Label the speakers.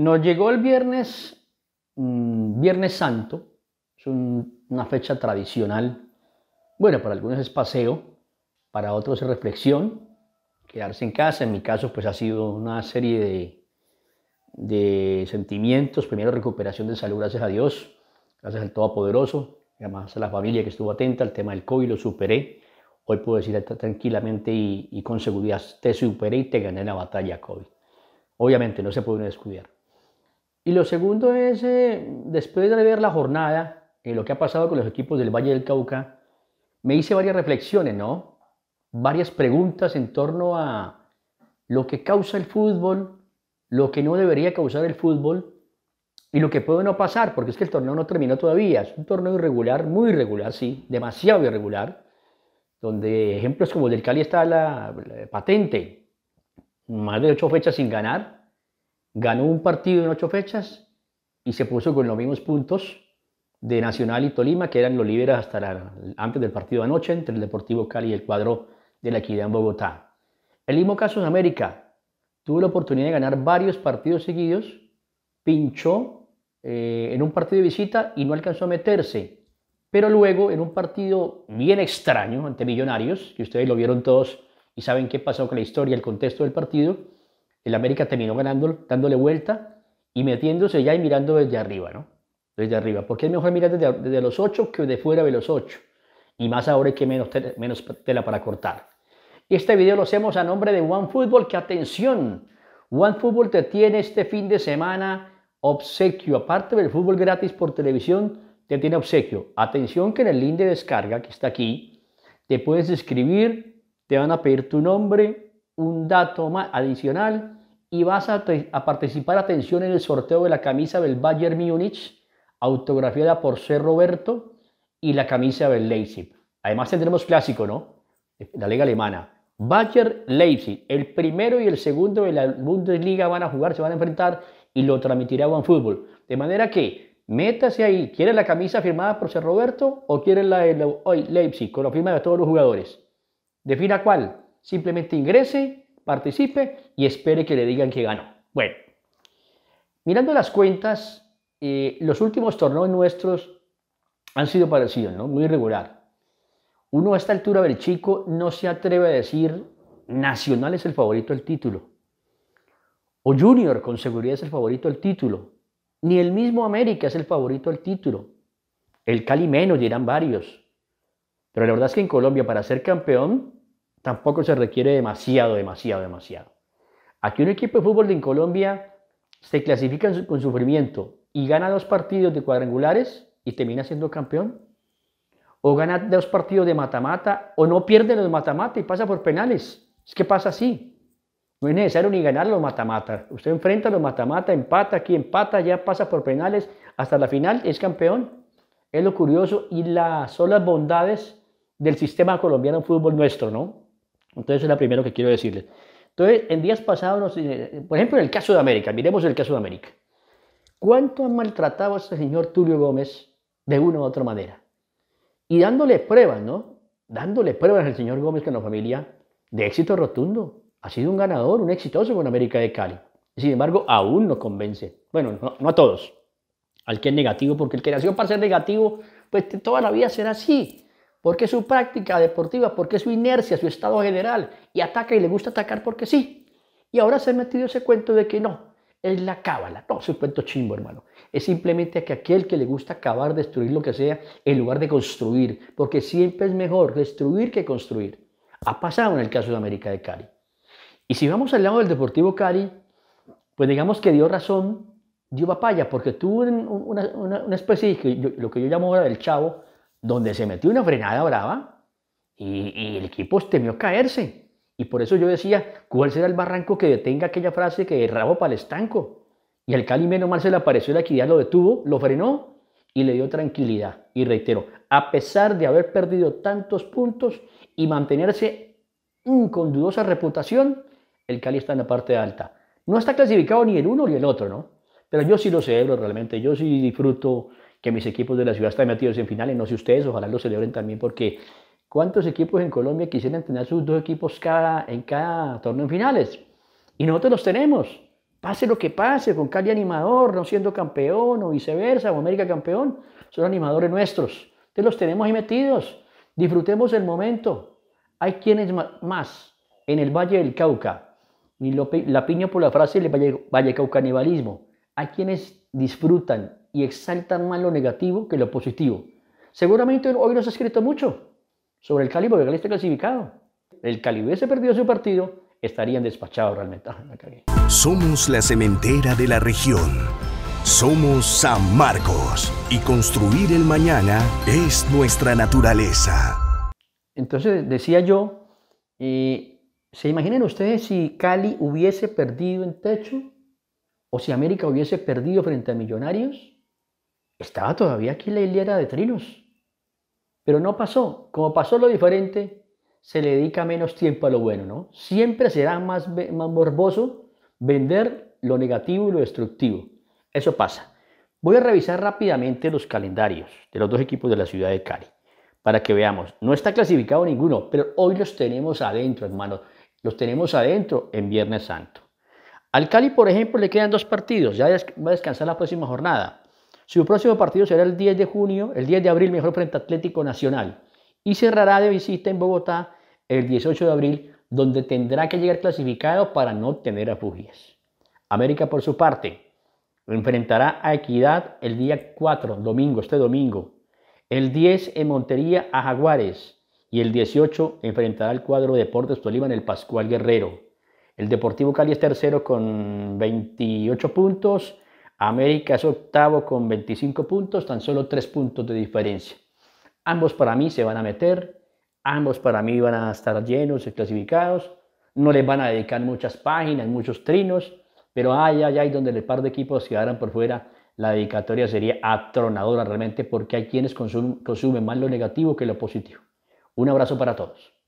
Speaker 1: Nos llegó el viernes, mm, Viernes Santo, es una fecha tradicional. Bueno, para algunos es paseo, para otros es reflexión, quedarse en casa. En mi caso, pues ha sido una serie de, sentimientos. Primero, recuperación de salud, gracias a Dios, gracias al Todopoderoso, además a la familia que estuvo atenta al tema del COVID, lo superé. Hoy puedo decir tranquilamente y, y con seguridad, te superé y te gané la batalla COVID. Obviamente no se puede descuidar. Y lo segundo es, eh, después de ver la jornada, eh, lo que ha pasado con los equipos del Valle del Cauca, me hice varias reflexiones, ¿no? Varias preguntas en torno a lo que causa el fútbol, lo que no debería causar el fútbol y lo que puede no pasar, porque es que el torneo no terminó todavía. Es un torneo irregular, muy irregular, sí, demasiado irregular, donde ejemplos como el del Cali está patente, más de ocho fechas sin ganar ganó un partido en ocho fechas y se puso con los mismos puntos de Nacional y Tolima, que eran los líderes hasta antes del partido de anoche entre el Deportivo Cali y el cuadro de la Equidad en Bogotá. El mismo caso en América. Tuvo la oportunidad de ganar varios partidos seguidos, pinchó eh, en un partido de visita y no alcanzó a meterse. Pero luego, en un partido bien extraño ante Millonarios, que ustedes lo vieron todos y saben qué pasó con la historia, y el contexto del partido, el América terminó ganando, dándole vuelta y metiéndose ya y mirando desde arriba, ¿no? Desde arriba. Porque es mejor mirar desde, los ocho que de fuera de los ocho, Y más ahora que menos, menos tela para cortar. Este video lo hacemos a nombre de OneFootball, que atención, OneFootball te tiene este fin de semana obsequio. Aparte del fútbol gratis por televisión, te tiene obsequio. Atención que en el link de descarga que está aquí, te puedes escribir, te van a pedir tu nombre, un dato más adicional y vas a, participar, atención, en el sorteo de la camisa del Bayern Múnich, autografiada por C. Roberto, y la camisa del Leipzig. Además tendremos clásico, ¿no? La liga alemana. Bayern Leipzig, el primero y el segundo de la Bundesliga van a jugar, se van a enfrentar y lo transmitirá OneFootball. De manera que métase ahí, quiere la camisa firmada por ser Roberto o quieren la de Leipzig con la firma de todos los jugadores? Defina cuál. Simplemente ingrese, participe y espere que le digan que ganó. Bueno, mirando las cuentas, eh, los últimos torneos nuestros han sido parecidos, ¿no? Muy regular. Uno a esta altura del chico no se atreve a decir Nacional es el favorito al título. O Junior con seguridad es el favorito al título. Ni el mismo América es el favorito al título. El Cali menos eran varios. Pero la verdad es que en Colombia para ser campeón tampoco se requiere demasiado, demasiado, demasiado. Aquí un equipo de fútbol en Colombia se clasifica con sufrimiento y gana dos partidos de cuadrangulares y termina siendo campeón. O gana dos partidos de matamata o no pierde los matamata y pasa por penales. Es que pasa así. No es necesario ni ganar los matamata. Usted enfrenta los los matamata, empata aquí, empata, ya pasa por penales, hasta la final es campeón. Es lo curioso y las son las bondades del sistema colombiano de fútbol nuestro, ¿no? Entonces, es lo primero que quiero decirles. Entonces, en días pasados, por ejemplo, en el caso de América, miremos el caso de América. ¿Cuánto han maltratado a este señor Tulio Gómez de una u otra manera? Y dándole pruebas, ¿no? Dándole pruebas al señor Gómez con la familia de éxito rotundo. Ha sido un ganador, un exitoso con América de Cali. Sin embargo, aún no convence. Bueno, no, no a todos. Al que es negativo, porque el que nació para ser negativo, pues toda la vida será así porque su práctica deportiva, porque su inercia, su estado general, y ataca y le gusta atacar porque sí. Y ahora se ha metido ese cuento de que no, es la cábala. No, es un cuento chimbo, hermano. Es simplemente que aquel que le gusta acabar, destruir lo que sea, en lugar de construir, porque siempre es mejor destruir que construir. Ha pasado en el caso de América de Cali. Y si vamos al lado del Deportivo Cali, pues digamos que dio razón, dio papaya, porque tuvo una, especie, lo que yo llamo ahora del chavo, donde se metió una frenada brava y, el equipo temió caerse. Y por eso yo decía, ¿cuál será el barranco que detenga aquella frase que rabo para el estanco? Y el Cali menos mal se le apareció la equidad, lo detuvo, lo frenó y le dio tranquilidad. Y reitero, a pesar de haber perdido tantos puntos y mantenerse con dudosa reputación, el Cali está en la parte alta. No está clasificado ni el uno ni el otro, ¿no? Pero yo sí lo celebro realmente, yo sí disfruto que mis equipos de la ciudad están metidos en finales. No sé ustedes, ojalá lo celebren también porque ¿cuántos equipos en Colombia quisieran tener sus dos equipos cada, en cada torneo en finales? Y nosotros los tenemos. Pase lo que pase, con Cali animador, no siendo campeón o viceversa, o América campeón, son animadores nuestros. Entonces los tenemos ahí metidos. Disfrutemos el momento. Hay quienes más en el Valle del Cauca, y la piña por la frase del Valle, Cauca canibalismo Hay quienes disfrutan y exaltan más lo negativo que lo positivo. Seguramente hoy no se ha escrito mucho sobre el Cali porque el Cali está clasificado. El Cali hubiese perdido su partido, estarían despachados realmente. Ah, Somos la cementera de la región. Somos San Marcos y construir el mañana es nuestra naturaleza. Entonces decía yo, eh, ¿se imaginan ustedes si Cali hubiese perdido en techo? ¿O si América hubiese perdido frente a Millonarios? Estaba todavía aquí la hilera de trinos. Pero no pasó. Como pasó lo diferente, se le dedica menos tiempo a lo bueno, ¿no? Siempre será más, más morboso vender lo negativo y lo destructivo. Eso pasa. Voy a revisar rápidamente los calendarios de los dos equipos de la ciudad de Cali para que veamos. No está clasificado ninguno, pero hoy los tenemos adentro, hermanos. Los tenemos adentro en Viernes Santo. Al Cali, por ejemplo, le quedan dos partidos. Ya va a descansar la próxima jornada. Su próximo partido será el 10 de junio, el 10 de abril, mejor frente Atlético Nacional. Y cerrará de visita en Bogotá el 18 de abril, donde tendrá que llegar clasificado para no tener afugias. América, por su parte, enfrentará a Equidad el día 4, domingo, este domingo. El 10 en Montería a Jaguares. Y el 18 enfrentará al cuadro Deportes Tolima en el Pascual Guerrero. El Deportivo Cali es tercero con 28 puntos. América es octavo con 25 puntos, tan solo 3 puntos de diferencia. Ambos para mí se van a meter, ambos para mí van a estar llenos y clasificados. No les van a dedicar muchas páginas, muchos trinos, pero hay, hay, hay donde el par de equipos quedaran por fuera, la dedicatoria sería atronadora realmente porque hay quienes consumen más lo negativo que lo positivo. Un abrazo para todos.